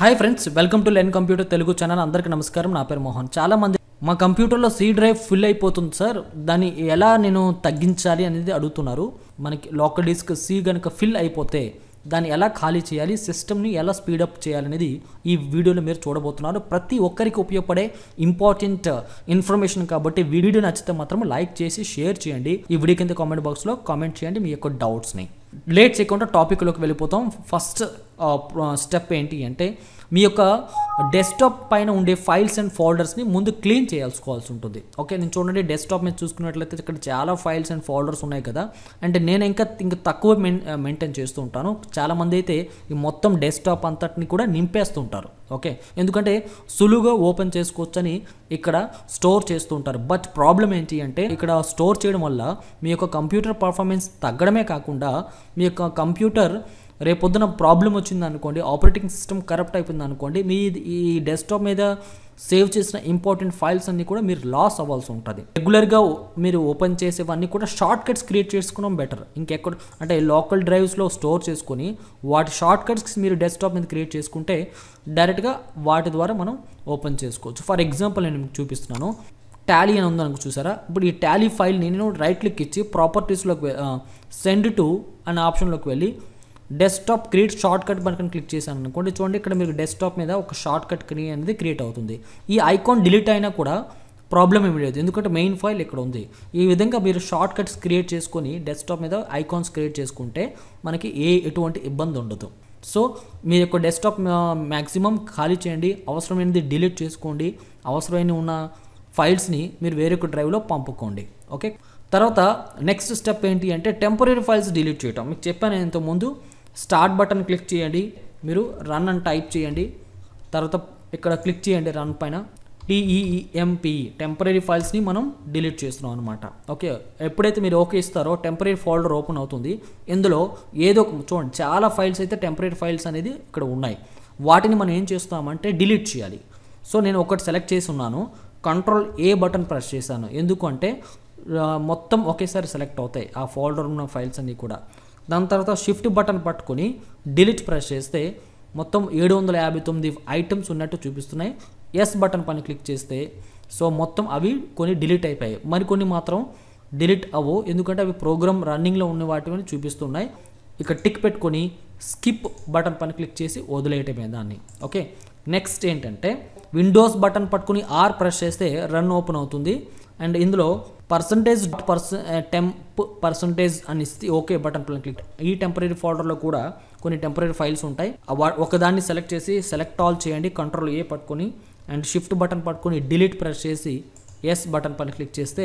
hi friends welcome to లెన్ computer Telugu channel అందరికీ నమస్కారం నా పేరు మోహన్ చాలామంది మా కంప్యూటర్లో సీ డ్రైవ్ ఫుల్ అయిపోతుంది సార్ దాన్ని ఎలా నేను తగ్గించాలి అనేది అడుగుతున్నారు మనకి లోకల్ డిస్క్ సీ కనుక ఫిల్ అయిపోతే దాన్ని ఎలా ఖాళీ చేయాలి సిస్టమ్ని ఎలా స్పీడప్ చేయాలనేది ఈ వీడియోలో మీరు చూడబోతున్నారు ప్రతి ఒక్కరికి ఉపయోగపడే ఇంపార్టెంట్ ఇన్ఫర్మేషన్ కాబట్టి వీడియో నచ్చితే మాత్రం లైక్ చేసి షేర్ చేయండి ఈ వీడియో కింద కామెంట్ బాక్స్లో కామెంట్ చేయండి మీ యొక్క డౌట్స్ని లేట్ చేయకుండా టాపిక్లోకి వెళ్ళిపోతాం ఫస్ట్ స్టెప్ ఏంటి అంటే మీ యొక్క డెస్క్టాప్ పైన ఉండే ఫైల్స్ అండ్ ఫోల్డర్స్ని ముందు క్లీన్ చేయాల్సుకోవాల్సి ఉంటుంది ఓకే నేను చూడండి డెస్క్టాప్ మీద చూసుకున్నట్లయితే ఇక్కడ చాలా ఫైల్స్ అండ్ ఫోల్డర్స్ ఉన్నాయి కదా అంటే నేను ఇంకా ఇంకా తక్కువ మెయింటైన్ చేస్తూ ఉంటాను చాలామంది అయితే ఈ మొత్తం డెస్క్టాప్ అంతటిని కూడా నింపేస్తూ ఉంటారు ఓకే ఎందుకంటే సులువుగా ఓపెన్ చేసుకోవచ్చని ఇక్కడ స్టోర్ చేస్తూ ఉంటారు బట్ ప్రాబ్లం ఏంటి అంటే ఇక్కడ స్టోర్ చేయడం వల్ల మీ యొక్క కంప్యూటర్ పర్ఫార్మెన్స్ తగ్గడమే కాకుండా మీ యొక్క కంప్యూటర్ రేపు పొద్దున ప్రాబ్లం వచ్చింది అనుకోండి ఆపరేటింగ్ సిస్టమ్ కరప్ట్ అయిపోయింది అనుకోండి మీ ఈ డెస్క్టాప్ మీద సేవ్ చేసిన ఇంపార్టెంట్ ఫైల్స్ అన్నీ కూడా మీరు లాస్ అవ్వాల్సి ఉంటుంది రెగ్యులర్గా మీరు ఓపెన్ చేసేవన్నీ కూడా షార్ట్ కట్స్ క్రియేట్ చేసుకోవడం బెటర్ ఇంకెక్కడ అంటే లోకల్ డ్రైవ్స్లో స్టోర్ చేసుకొని వాటి షార్ట్ కట్స్ మీరు డెస్క్టాప్ మీద క్రియేట్ చేసుకుంటే డైరెక్ట్గా వాటి ద్వారా మనం ఓపెన్ చేసుకోవచ్చు ఫర్ ఎగ్జాంపుల్ నేను మీకు చూపిస్తున్నాను టాలీ అని ఉందనుకు చూసారా ఇప్పుడు ఈ టాలీ ఫైల్ నేను రైట్ క్లిక్ ఇచ్చి ప్రాపర్టీస్లోకి సెండ్ టు అనే ఆప్షన్లోకి వెళ్ళి desktop create short cut button click చేశాను అనుకోండి చూడండి ఇక్కడ మీరు డెస్క్టాప్ మీద ఒక షార్ట్ కట్ క్రీ అనేది క్రియేట్ అవుతుంది ఈ ఐకాన్ డిలీట్ అయినా కూడా ప్రాబ్లం ఏమి లేదు ఎందుకంటే మెయిన్ ఫైల్ ఇక్కడ ఉంది ఈ విధంగా మీరు షార్ట్ కట్స్ క్రియేట్ చేసుకొని డెస్క్టాప్ మీద ఐకాన్స్ క్రియేట్ చేసుకుంటే మనకి ఏ ఎటువంటి ఇబ్బంది ఉండదు సో మీ యొక్క డెస్క్టాప్ మ్యాక్సిమం ఖాళీ చేయండి అవసరమైనది డిలీట్ చేసుకోండి అవసరమైన ఉన్న ఫైల్స్ని మీరు వేరొక డ్రైవ్లో పంపుకోండి ఓకే తర్వాత నెక్స్ట్ స్టెప్ ఏంటి అంటే టెంపరీ ఫైల్స్ డిలీట్ చేయటం మీకు చెప్పాను ఇంతకుముందు స్టార్ట్ బటన్ క్లిక్ చేయండి మీరు రన్ అని టైప్ చేయండి తర్వాత ఇక్కడ క్లిక్ చేయండి రన్ పైన టీఈఈఎంపిఈ టెంపరీ ఫైల్స్ని మనం డిలీట్ చేస్తున్నాం అనమాట ఓకే ఎప్పుడైతే మీరు ఓకే ఇస్తారో టెంపరీ ఫోల్డర్ ఓపెన్ అవుతుంది ఇందులో ఏదో ఒక చూడండి చాలా ఫైల్స్ అయితే టెంపరీ ఫైల్స్ అనేది ఇక్కడ ఉన్నాయి వాటిని మనం ఏం చేస్తామంటే డిలీట్ చేయాలి సో నేను ఒకటి సెలెక్ట్ చేసి ఉన్నాను కంట్రోల్ ఏ బటన్ ప్రెస్ చేశాను ఎందుకంటే మొత్తం ఒకేసారి సెలెక్ట్ అవుతాయి ఆ ఫోల్డర్ ఉన్న ఫైల్స్ అన్నీ కూడా దాని తర్వాత షిఫ్ట్ బటన్ పట్టుకొని డిలీట్ ప్రెస్ చేస్తే మొత్తం ఏడు వందల యాభై తొమ్మిది ఐటమ్స్ ఉన్నట్టు చూపిస్తున్నాయి ఎస్ బటన్ పైన క్లిక్ చేస్తే సో మొత్తం అవి కొన్ని డిలీట్ అయిపోయాయి మరికొన్ని మాత్రం డిలీట్ అవ్వవు ఎందుకంటే అవి ప్రోగ్రామ్ రన్నింగ్లో ఉన్న వాటిని చూపిస్తున్నాయి ఇక టిక్ పెట్టుకొని స్కిప్ బటన్ పైన క్లిక్ చేసి వదిలేయటమే దాన్ని ఓకే నెక్స్ట్ ఏంటంటే విండోస్ బటన్ పట్టుకుని ఆర్ ప్రెస్ చేస్తే రన్ ఓపెన్ అవుతుంది అండ్ ఇందులో పర్సంటేజ్ పర్స టెంప్ పర్సంటేజ్ అని ఇస్తే ఓకే బటన్ పైన క్లిక్ ఈ టెంపరీ ఫోల్డర్లో కూడా కొన్ని టెంపరీ ఫైల్స్ ఉంటాయి ఒకదాన్ని సెలెక్ట్ చేసి సెలెక్ట్ ఆల్ చేయండి కంట్రోల్ ఏ పట్టుకొని అండ్ షిఫ్ట్ బటన్ పట్టుకొని డిలీట్ ప్రెస్ చేసి ఎస్ బటన్ పైన క్లిక్ చేస్తే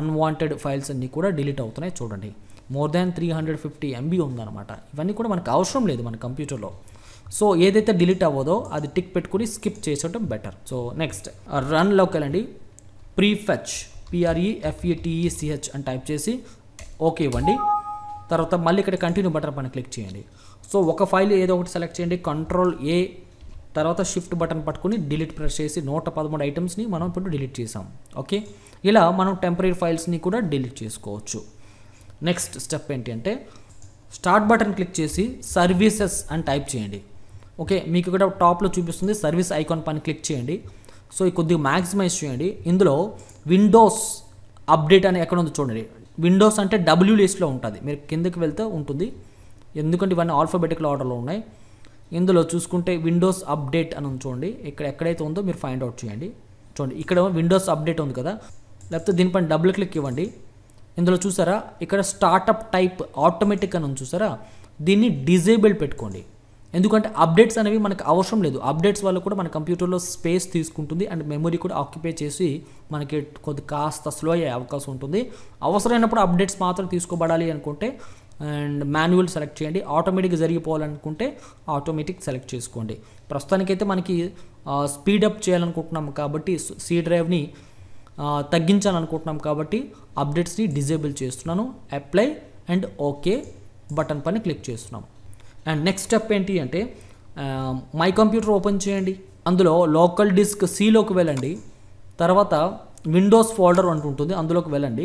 అన్వాంటెడ్ ఫైల్స్ అన్నీ కూడా డిలీట్ అవుతున్నాయి చూడండి more than three hundred fifty MB ఉందన్నమాట ఇవన్నీ కూడా మనకు అవసరం లేదు మన కంప్యూటర్లో సో ఏదైతే డిలీట్ అవ్వదో అది టిక్ పెట్టుకుని స్కిప్ చేసేయడం బెటర్ సో నెక్స్ట్ రన్లోకి వెళ్ళండి prefetch P R E F E T C H e e e అని టైప్ చేసి ఓకే ఇవ్వండి తర్వాత మళ్ళీ ఇక్కడ కంటిన్యూ బటన్ పైన క్లిక్ చేయండి సో ఒక ఫైల్ ఏదో ఒకటి సెలెక్ట్ చేయండి కంట్రోల్ ఏ తర్వాత షిఫ్ట్ బటన్ పట్టుకుని డిలీట్ ప్రెస్ చేసి నూట పదమూడు ఐటమ్స్ని మనం ఇప్పుడు డిలీట్ చేసాం ఓకే ఇలా మనం టెంపరీ ఫైల్స్ని కూడా డిలీట్ చేసుకోవచ్చు నెక్స్ట్ స్టెప్ ఏంటి అంటే స్టార్ట్ బటన్ క్లిక్ చేసి సర్వీసెస్ అని టైప్ చేయండి ఓకే మీకు ఇక్కడ టాప్లో చూపిస్తుంది సర్వీస్ ఐకాన్ పైన క్లిక్ చేయండి సో ఈ కొద్దిగా మ్యాక్సిమైజ్ చేయండి ఇందులో విండోస్ అప్డేట్ అని ఎక్కడ ఉందో చూడండి విండోస్ అంటే డబ్ల్యూ లిస్ట్లో ఉంటుంది మీరు కిందకి వెళ్తే ఉంటుంది ఎందుకంటే ఇవన్నీ ఆల్ఫాబెటిక్ ఆర్డర్లో ఉన్నాయి ఇందులో చూసుకుంటే విండోస్ అప్డేట్ అని చూడండి ఇక్కడ ఎక్కడైతే ఉందో మీరు ఫైండ్ అవుట్ చేయండి చూడండి ఇక్కడ విండోస్ అప్డేట్ ఉంది కదా లేకపోతే దీనిపైన డబుల్ క్లిక్ ఇవ్వండి ఇందులో చూసారా ఇక్కడ స్టార్టప్ టైప్ ఆటోమేటిక్ అని చూసారా దీన్ని డిజేబుల్ పెట్టుకోండి ఎందుకంటే అప్డేట్స్ అనేవి మనకు అవసరం లేదు అప్డేట్స్ వల్ల కూడా మన కంప్యూటర్లో స్పేస్ తీసుకుంటుంది అండ్ మెమరీ కూడా ఆక్యుపై చేసి మనకి కొద్ది కాస్త స్లో అయ్యే అవకాశం ఉంటుంది అవసరమైనప్పుడు అప్డేట్స్ మాత్రం తీసుకోబడాలి అనుకుంటే అండ్ మాన్యువల్ సెలెక్ట్ చేయండి ఆటోమేటిక్గా జరిగిపోవాలనుకుంటే ఆటోమేటిక్ సెలెక్ట్ చేసుకోండి ప్రస్తుతానికైతే మనకి స్పీడప్ చేయాలనుకుంటున్నాం కాబట్టి సీ డ్రైవ్ని తగ్గించాలనుకుంటున్నాం కాబట్టి అప్డేట్స్ని డిజేబుల్ చేస్తున్నాను అప్లై అండ్ ఓకే బటన్ పైన క్లిక్ చేస్తున్నాము అండ్ నెక్స్ట్ స్టెప్ ఏంటి అంటే మై కంప్యూటర్ ఓపెన్ చేయండి అందులో లోకల్ డిస్క్ సిలోకి వెళ్ళండి తర్వాత విండోస్ ఫోల్డర్ అంటూ ఉంటుంది అందులోకి వెళ్ళండి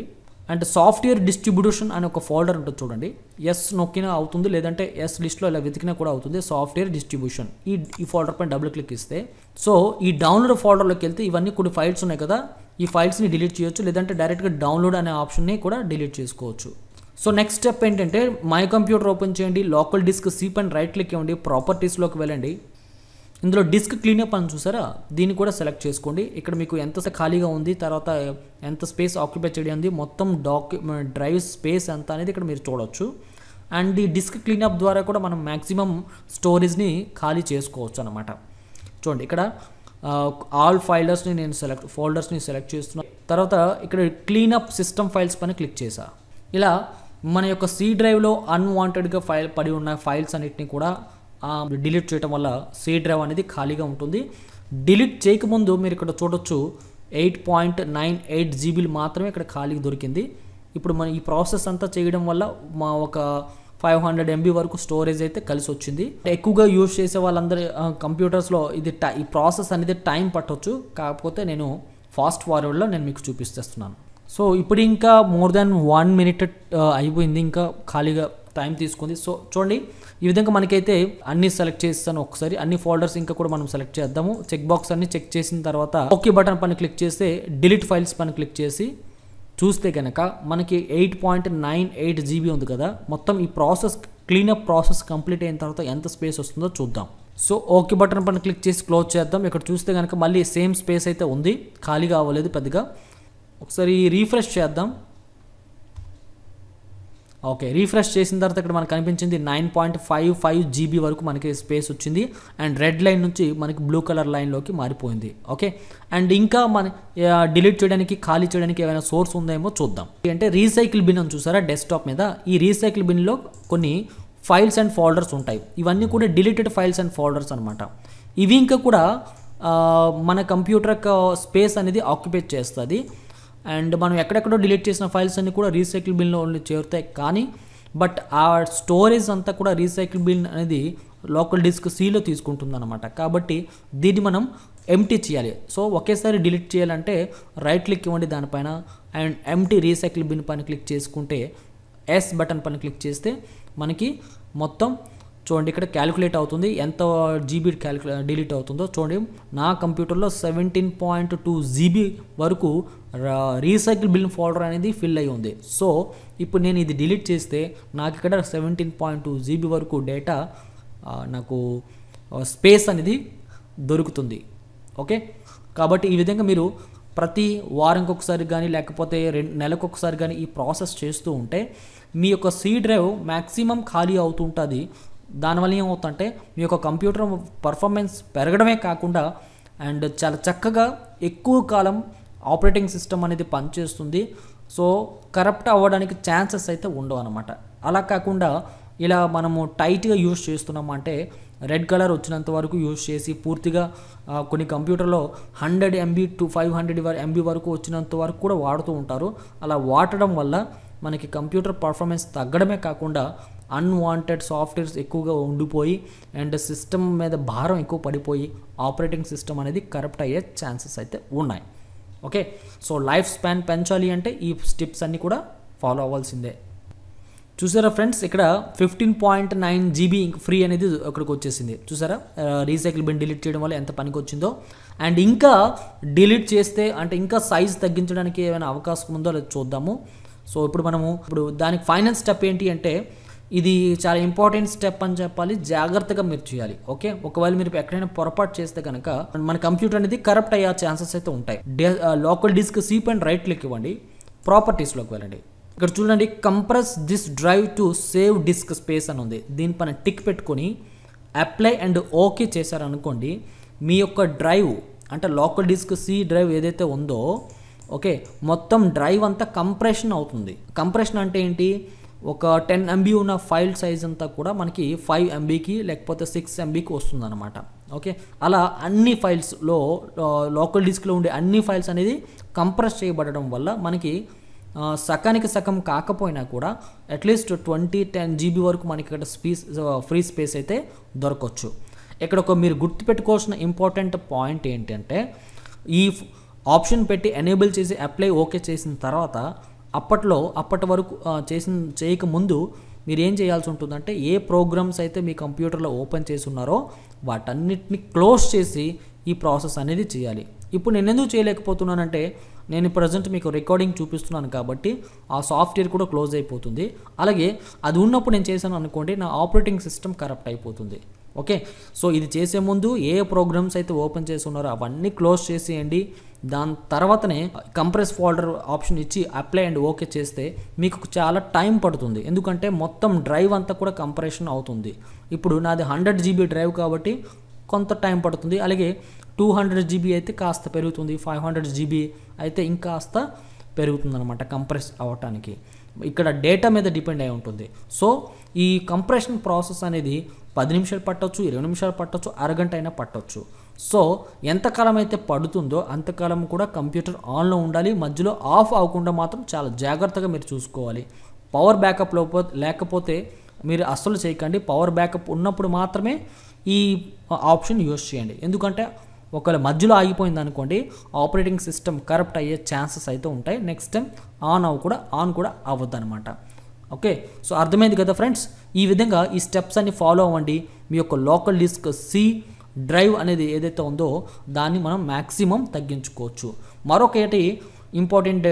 అండ్ సాఫ్ట్వేర్ డిస్ట్రిబ్యూషన్ అనే ఒక ఫోల్డర్ ఉంటుంది చూడండి ఎస్ నొక్కినా అవుతుంది లేదంటే ఎస్ లిస్ట్లో ఇలా వెతికినా కూడా అవుతుంది సాఫ్ట్వేర్ డిస్ట్రిబ్యూషన్ ఈ ఈ ఫోల్డర్ పైన డబుల్ క్లిక్ ఇస్తే సో ఈ డౌన్లోడ్ ఫోల్డర్లోకి వెళ్తే ఇవన్నీ కొన్ని ఫైల్స్ ఉన్నాయి కదా ఈ ఫైల్స్ని డిలీట్ చేయొచ్చు లేదంటే డైరెక్ట్గా డౌన్లోడ్ అనే ఆప్షన్ని కూడా డిలీట్ చేసుకోవచ్చు సో నెక్స్ట్ స్టెప్ ఏంటంటే మై కంప్యూటర్ ఓపెన్ చేయండి local disk C and right click ఇవ్వండి ప్రాపర్టీస్లోకి వెళ్ళండి ఇందులో డిస్క్ క్లీనప్ అని చూసారా దీన్ని కూడా సెలెక్ట్ చేసుకోండి ఇక్కడ మీకు ఎంత ఖాళీగా ఉంది తర్వాత ఎంత స్పేస్ ఆక్యుపై చేయడం మొత్తం డాక్యుమెంట్ డ్రైవ్ స్పేస్ ఎంత అనేది ఇక్కడ మీరు చూడవచ్చు అండ్ ఈ డిస్క్ క్లీనప్ ద్వారా కూడా మనం మ్యాక్సిమం స్టోరేజ్ని ఖాళీ చేసుకోవచ్చు అనమాట చూడండి ఇక్కడ ఆల్ ఫైల్డర్స్ని నేను సెలెక్ట్ ఫోల్డర్స్ని సెలెక్ట్ చేస్తున్నాను తర్వాత ఇక్కడ క్లీనప్ సిస్టమ్ ఫైల్స్ పైన క్లిక్ చేశాను ఇలా మన యొక్క సి డ్రైవ్లో అన్వాంటెడ్గా ఫైల్ పడి ఉన్న ఫైల్స్ అన్నిటిని కూడా డిలీట్ చేయడం వల్ల సి డ్రైవ్ అనేది ఖాళీగా ఉంటుంది డిలీట్ చేయకముందు మీరు ఇక్కడ చూడొచ్చు ఎయిట్ పాయింట్ నైన్ ఎయిట్ జీబీలు మాత్రమే ఇక్కడ ఖాళీ దొరికింది ఇప్పుడు మన ఈ ప్రాసెస్ అంతా చేయడం వల్ల మా ఒక ఫైవ్ హండ్రెడ్ ఎంబీ వరకు స్టోరేజ్ అయితే కలిసి వచ్చింది ఎక్కువగా యూజ్ చేసే వాళ్ళందరి కంప్యూటర్స్లో ఇది ఈ ప్రాసెస్ అనేది టైం పట్టవచ్చు కాకపోతే నేను ఫాస్ట్ ఫార్వర్డ్లో నేను మీకు చూపిస్తేస్తున్నాను సో ఇప్పుడు ఇంకా మోర్ దాన్ వన్ మినిట్ అయిపోయింది ఇంకా ఖాళీగా టైం తీసుకుంది సో చూడండి ఈ విధంగా మనకైతే అన్ని సెలెక్ట్ చేస్తాను ఒకసారి అన్ని ఫోల్డర్స్ ఇంకా కూడా మనం సెలెక్ట్ చేద్దాము చెక్ బాక్స్ అన్ని చెక్ చేసిన తర్వాత ఓకే బటన్ పని క్లిక్ చేస్తే డిలీట్ ఫైల్స్ పని క్లిక్ చేసి చూస్తే కనుక మనకి eight point nine eight GB ఉంది కదా మొత్తం ఈ ప్రాసెస్ క్లీనప్ ప్రాసెస్ కంప్లీట్ అయిన తర్వాత ఎంత స్పేస్ వస్తుందో చూద్దాం సో ఓకే బటన్ పైన క్లిక్ చేసి క్లోజ్ చేద్దాం ఇక్కడ చూస్తే కనుక మళ్ళీ సేమ్ స్పేస్ అయితే ఉంది ఖాళీగా అవ్వలేదు పెద్దగా ఒకసారి రీఫ్రెష్ చేద్దాం ఓకే రీఫ్రెష్ చేసిన తర్వాత ఇక్కడ మనకు కనిపించింది nine point five five GB వరకు మనకి స్పేస్ వచ్చింది అండ్ రెడ్ లైన్ నుంచి మనకి బ్లూ కలర్ లైన్లోకి మారిపోయింది ఓకే అండ్ ఇంకా మన డిలీట్ చేయడానికి ఖాళీ చేయడానికి ఏమైనా సోర్స్ ఉందేమో చూద్దాం అంటే రీసైకిల్ బిన్ అని చూసారా డెస్క్టాప్ మీద ఈ రీసైకిల్ బిన్లో కొన్ని ఫైల్స్ అండ్ ఫోల్డర్స్ ఉంటాయి ఇవన్నీ కూడా డిలీటెడ్ ఫైల్స్ అండ్ ఫోల్డర్స్ అనమాట ఇవి ఇంకా కూడా మన కంప్యూటర్ స్పేస్ అనేది ఆక్యుపేట్ చేస్తుంది అండ్ మనం ఎక్కడెక్కడో డిలీట్ చేసిన ఫైల్స్ అన్నీ కూడా రీసైకిల్ బిల్లో ఓన్లీ చేరుతాయి కానీ బట్ ఆ స్టోరేజ్ అంతా కూడా రీసైకిల్ బిల్ అనేది లోకల్ డిస్క్ సీలో తీసుకుంటుంది అనమాట కాబట్టి దీన్ని మనం ఎంటీ చేయాలి సో ఒకేసారి డిలీట్ చేయాలంటే రైట్ క్లిక్ ఇవ్వండి దానిపైన అండ్ ఎంటీ రీసైకిల్ బిన్ పైన క్లిక్ చేసుకుంటే ఎస్ బటన్ పైన క్లిక్ చేస్తే మనకి మొత్తం చూడండి ఇక్కడ క్యాలిక్యులేట్ అవుతుంది ఎంత జీబీ క్యాలిక్యులే డిలీట్ అవుతుందో చూడండి నా కంప్యూటర్లో సెవెంటీన్ పాయింట్ టూ జీబీ వరకు రీసైకిల్ బిల్ ఫోల్డర్ అనేది ఫిల్ అయి ఉంది సో ఇప్పుడు నేను ఇది డిలీట్ చేస్తే నాకు ఇక్కడ సెవెంటీన్ పాయింట్ టూ జీబీ వరకు డేటా నాకు స్పేస్ అనేది దొరుకుతుంది ఓకే కాబట్టి ఈ విధంగా మీరు ప్రతి వారంకొకసారి కానీ లేకపోతే రెండు నెలకు ఒకసారి కానీ ఈ ప్రాసెస్ చేస్తూ ఉంటే మీ యొక్క సీ డ్రైవ్ మ్యాక్సిమం ఖాళీ అవుతుంటుంది దానివల్ల ఏమవుతుందంటే మీ యొక్క కంప్యూటర్ పర్ఫార్మెన్స్ పెరగడమే కాకుండా అండ్ చాలా చక్కగా ఎక్కువ కాలం ఆపరేటింగ్ సిస్టమ్ అనేది పనిచేస్తుంది సో కరప్ట్ అవ్వడానికి ఛాన్సెస్ అయితే ఉండవు అనమాట అలా కాకుండా ఇలా మనము టైట్గా యూజ్ చేస్తున్నాం అంటే రెడ్ కలర్ వచ్చినంత వరకు యూజ్ చేసి పూర్తిగా కొన్ని కంప్యూటర్లో hundred MB to five hundred MB వరకు వచ్చినంత వరకు కూడా వాడుతూ ఉంటారు అలా వాడటం వల్ల మనకి కంప్యూటర్ పర్ఫార్మెన్స్ తగ్గడమే కాకుండా అన్వాంటెడ్ సాఫ్ట్వేర్స్ ఎక్కువగా ఉండిపోయి అండ్ సిస్టమ్ మీద భారం ఎక్కువ పడిపోయి ఆపరేటింగ్ సిస్టమ్ అనేది కరప్ట్ అయ్యే ఛాన్సెస్ అయితే ఉన్నాయి ఓకే సో లైఫ్ స్పాన్ పెంచాలి అంటే ఈ స్టెప్స్ అన్నీ కూడా ఫాలో అవ్వాల్సిందే చూసారా ఫ్రెండ్స్ ఇక్కడ fifteen point nine GB free అనేది అక్కడికి వచ్చేసింది చూసారా రీసైకిల్ బిన్ డిలీట్ చేయడం వల్ల ఎంత పనికి వచ్చిందో అండ్ ఇంకా డిలీట్ చేస్తే అంటే ఇంకా సైజ్ తగ్గించడానికి ఏమైనా అవకాశం ఉందో అది చూద్దాము సో ఇప్పుడు మనము ఇప్పుడు దానికి ఫైనల్ స్టెప్ ఏంటి అంటే ఇది చాలా ఇంపార్టెంట్ స్టెప్ అని చెప్పాలి జాగ్రత్తగా మీరు చేయాలి ఓకే ఒకవేళ మీరు ఎక్కడైనా పొరపాటు చేస్తే కనుక మన కంప్యూటర్ అనేది కరప్ట్ అయ్యే ఛాన్సెస్ అయితే ఉంటాయి local disk C and right click ఇవ్వండి ప్రాపర్టీస్లోకి వెళ్ళండి ఇక్కడ చూడండి compress this drive to save disk space అని ఉంది దీనిపైన టిక్ పెట్టుకొని అప్లై అండ్ ఓకే చేశారనుకోండి మీ యొక్క డ్రైవ్ అంటే లోకల్ డిస్క్ సి డ్రైవ్ ఏదైతే ఉందో ఓకే మొత్తం డ్రైవ్ అంతా కంప్రెషన్ అవుతుంది కంప్రెషన్ అంటే ఏంటి ఒక టెన్ ఎంబీ ఉన్న ఫైల్ సైజ్ అంతా కూడా మనకి ఫైవ్ ఎంబీకి లేకపోతే సిక్స్ ఎంబీకి వస్తుందన్నమాట ఓకే అలా అన్ని ఫైల్స్లో లోకల్ డిస్క్లో ఉండే అన్ని ఫైల్స్ అనేది కంప్రెస్ చేయబడడం వల్ల మనకి సకానికి సగం కాకపోయినా కూడా అట్లీస్ట్ ట్వంటీ టెన్ జీబీ వరకు మనకి ఇక్కడ స్పీస్ ఫ్రీ స్పేస్ అయితే దొరకవచ్చు ఇక్కడ ఒక మీరు గుర్తుపెట్టుకోవాల్సిన ఇంపార్టెంట్ పాయింట్ ఏంటంటే ఈ ఆప్షన్ పెట్టి ఎనేబుల్ చేసి అప్లై ఓకే చేసిన తర్వాత అప్పట్లో అప్పటి వరకు చేసిన చేయకముందు మీరు ఏం చేయాల్సి ఉంటుందంటే ఏ ప్రోగ్రామ్స్ అయితే మీ కంప్యూటర్లో ఓపెన్ చేసి ఉన్నారో వాటన్నిటిని క్లోజ్ చేసి ఈ ప్రాసెస్ అనేది చేయాలి ఇప్పుడు నేను ఎందుకు చేయలేకపోతున్నానంటే నేను ప్రజెంట్ మీకు రికార్డింగ్ చూపిస్తున్నాను కాబట్టి ఆ సాఫ్ట్వేర్ కూడా క్లోజ్ అయిపోతుంది అలాగే అది ఉన్నప్పుడు నేను చేశాను అనుకోండి నా ఆపరేటింగ్ సిస్టమ్ కరప్ట్ అయిపోతుంది ఓకే సో ఇది చేసే ముందు ఏ ప్రోగ్రామ్స్ అయితే ఓపెన్ చేసి ఉన్నారో అవన్నీ క్లోజ్ చేసేయండి దాని తర్వాతనే కంప్రెస్ ఫోల్డర్ ఆప్షన్ ఇచ్చి అప్లై అండ్ ఓకే చేస్తే మీకు చాలా టైం పడుతుంది ఎందుకంటే మొత్తం డ్రైవ్ అంతా కూడా కంప్రెషన్ అవుతుంది ఇప్పుడు నాది హండ్రెడ్ జీబీ డ్రైవ్ కాబట్టి కొంత టైం పడుతుంది అలాగే టూ హండ్రెడ్ జీబీ అయితే కాస్త పెరుగుతుంది ఫైవ్ హండ్రెడ్ జీబీ అయితే ఇంకాస్త పెరుగుతుంది అనమాట కంప్రెస్ అవ్వటానికి ఇక్కడ డేటా మీద డిపెండ్ అయి ఉంటుంది సో ఈ కంప్రెషన్ ప్రాసెస్ అనేది పది నిమిషాలు పట్టవచ్చు ఇరవై నిమిషాలు పట్టవచ్చు అరగంట అయినా పట్టవచ్చు సో ఎంతకాలం అయితే పడుతుందో అంతకాలం కూడా కంప్యూటర్ ఆన్లో ఉండాలి మధ్యలో ఆఫ్ అవ్వకుండా మాత్రం చాలా జాగ్రత్తగా మీరు చూసుకోవాలి పవర్ బ్యాకప్ లోపో లేకపోతే మీరు అస్సలు చేయకండి పవర్ బ్యాకప్ ఉన్నప్పుడు మాత్రమే ఈ ఆప్షన్ యూస్ చేయండి ఎందుకంటే ఒకవేళ మధ్యలో ఆగిపోయింది అనుకోండి ఆపరేటింగ్ సిస్టమ్ కరప్ట్ అయ్యే ఛాన్సెస్ అయితే ఉంటాయి నెక్స్ట్ టైం ఆన్ అవ్వ కూడా ఆన్ కూడా అవ్వద్దు అనమాట ఓకే సో అర్థమైంది కదా ఫ్రెండ్స్ ఈ విధంగా ఈ స్టెప్స్ అన్ని ఫాలో అవ్వండి మీ యొక్క లోకల్ డిస్క్ సి డ్రైవ్ అనేది ఏదైతే ఉందో దాన్ని మనం మ్యాక్సిమం తగ్గించుకోవచ్చు మరొకటి ఇంపార్టెంట్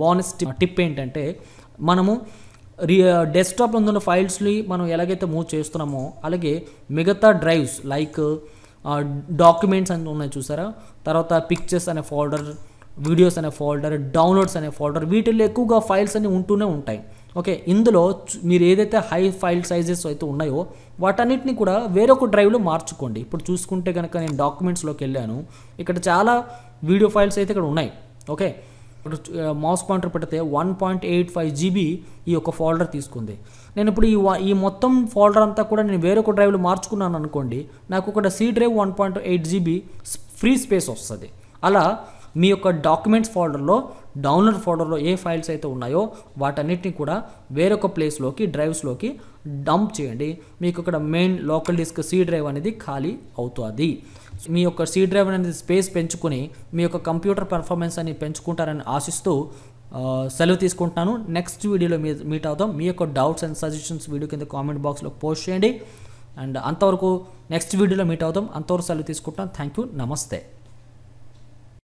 బోనస్ టిప్ ఏంటంటే మనము రి డెస్క్టాప్లో ఉన్న ఫైల్స్ని మనం ఎలాగైతే మూవ్ చేస్తున్నామో అలాగే మిగతా డ్రైవ్స్ లైక్ డాక్యుమెంట్స్ అని ఉన్నాయి చూసారా తర్వాత పిక్చర్స్ అనే ఫోల్డర్ వీడియోస్ అనే ఫోల్డర్ డౌన్లోడ్స్ అనే ఫోల్డర్ వీటిల్లో ఎక్కువగా ఫైల్స్ అన్నీ ఉంటూనే ఉంటాయి ఓకే ఇందులో మీరు ఏదైతే హై ఫైల్ సైజెస్ అయితే ఉన్నాయో వాటన్నిటిని కూడా వేరొక డ్రైవ్లో మార్చుకోండి ఇప్పుడు చూసుకుంటే కనుక నేను డాక్యుమెంట్స్లోకి వెళ్ళాను ఇక్కడ చాలా వీడియో ఫైల్స్ అయితే ఇక్కడ ఉన్నాయి ఓకే ఇప్పుడు మౌస్ పాయింటర్ పెడితే one point eight five GB ఈ యొక్క ఫోల్డర్ తీసుకుంది నేను ఇప్పుడు ఈ ఈ మొత్తం ఫోల్డర్ అంతా కూడా నేను వేరొక డ్రైవ్లో మార్చుకున్నాను అనుకోండి నాకు ఒక C drive one point eight GB free space వస్తుంది అలా మీ యొక్క డాక్యుమెంట్స్ ఫోల్డర్లో డౌన్లోడ్ ఫోల్డర్లో ఏ ఫైల్స్ అయితే ఉన్నాయో వాటన్నిటిని కూడా వేరొక ప్లేస్లోకి డ్రైవ్స్లోకి డంప్ చేయండి మీకు ఇక్కడ main local disk C drive అనేది ఖాళీ అవుతుంది మీ యొక్క సి డ్రైవ్ అనేది స్పేస్ పెంచుకుని మీ యొక్క కంప్యూటర్ పెర్ఫార్మెన్స్ అని పెంచుకుంటారని ఆశిస్తూ సెలవు తీసుకుంటున్నాను నెక్స్ట్ వీడియోలో మీ మీట్ అవుతాం మీ యొక్క డౌట్స్ అండ్ సజెషన్స్ వీడియో కింద కామెంట్ బాక్స్లో పోస్ట్ చేయండి అండ్ అంతవరకు నెక్స్ట్ వీడియోలో మీట్ అవుతాం అంతవరకు సెలవు తీసుకుంటాం థ్యాంక్ యూ నమస్తే